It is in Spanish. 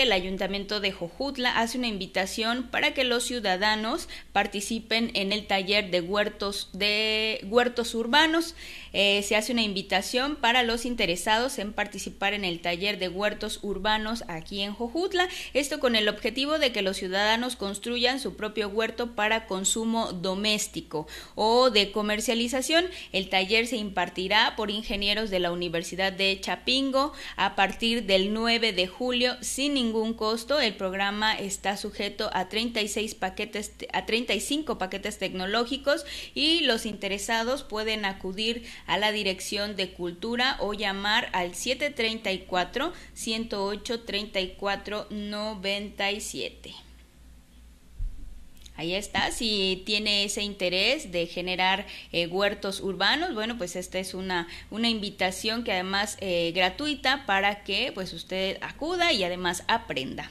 El Ayuntamiento de Jojutla hace una invitación para que los ciudadanos participen en el taller de huertos de huertos urbanos. Eh, se hace una invitación para los interesados en participar en el taller de huertos urbanos aquí en Jojutla, esto con el objetivo de que los ciudadanos construyan su propio huerto para consumo doméstico o de comercialización. El taller se impartirá por ingenieros de la Universidad de Chapingo a partir del 9 de julio sin ningún costo. El programa está sujeto a 36 paquetes a 35 paquetes tecnológicos y los interesados pueden acudir a la Dirección de Cultura o llamar al 734 108 34 Ahí está, si tiene ese interés de generar eh, huertos urbanos, bueno, pues esta es una, una invitación que además es eh, gratuita para que pues usted acuda y además aprenda.